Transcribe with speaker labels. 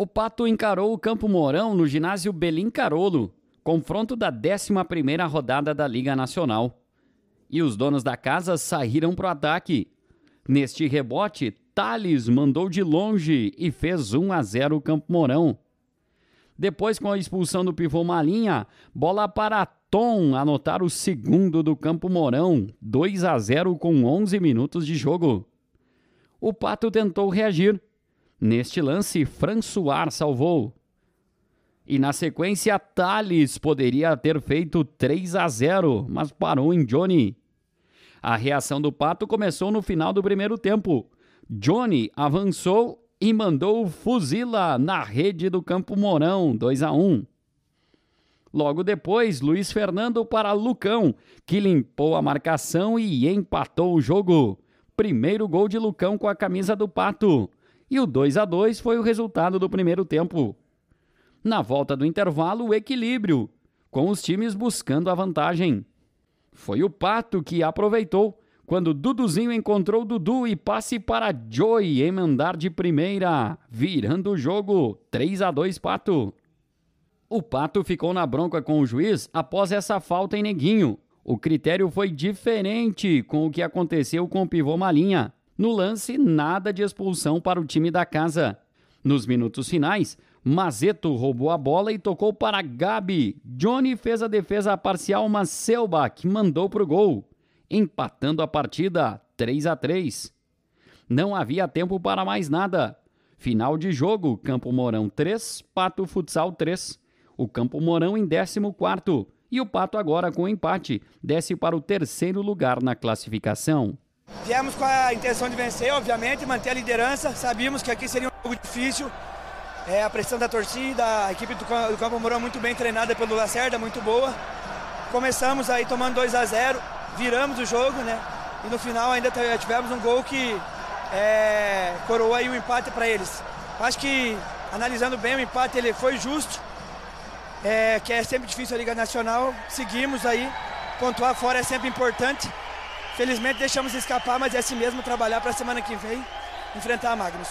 Speaker 1: O Pato encarou o Campo Mourão no ginásio Belim Carolo, confronto da 11 rodada da Liga Nacional. E os donos da casa saíram para o ataque. Neste rebote, Thales mandou de longe e fez 1 a 0 o Campo Mourão. Depois, com a expulsão do pivô Malinha, bola para Tom anotar o segundo do Campo Mourão, 2 a 0 com 11 minutos de jogo. O Pato tentou reagir, Neste lance, François salvou. E na sequência, Thales poderia ter feito 3 a 0, mas parou em Johnny. A reação do Pato começou no final do primeiro tempo. Johnny avançou e mandou fuzila na rede do Campo Mourão, 2 a 1. Logo depois, Luiz Fernando para Lucão, que limpou a marcação e empatou o jogo. Primeiro gol de Lucão com a camisa do Pato e o 2 a 2 foi o resultado do primeiro tempo. Na volta do intervalo, o equilíbrio, com os times buscando a vantagem. Foi o Pato que aproveitou quando Duduzinho encontrou Dudu e passe para Joey emendar de primeira, virando o jogo 3 a 2 Pato. O Pato ficou na bronca com o juiz após essa falta em Neguinho. O critério foi diferente com o que aconteceu com o pivô Malinha, no lance, nada de expulsão para o time da casa. Nos minutos finais, Mazeto roubou a bola e tocou para Gabi. Johnny fez a defesa parcial, mas que mandou para o gol, empatando a partida 3 a 3. Não havia tempo para mais nada. Final de jogo, Campo Mourão 3, Pato Futsal 3. O Campo Mourão em 14 e o Pato agora com empate desce para o terceiro lugar na classificação.
Speaker 2: Viemos com a intenção de vencer, obviamente, manter a liderança. Sabíamos que aqui seria um jogo difícil. É, a pressão da torcida, a equipe do, do Campo Mourão é muito bem treinada pelo Lacerda, muito boa. Começamos aí tomando 2 a 0 viramos o jogo, né? E no final ainda tivemos um gol que é, coroou aí o empate para eles. Acho que, analisando bem o empate, ele foi justo, é, que é sempre difícil a Liga Nacional. Seguimos aí, pontuar fora é sempre importante. Felizmente deixamos escapar, mas é assim mesmo trabalhar para a semana que vem enfrentar a Magnus.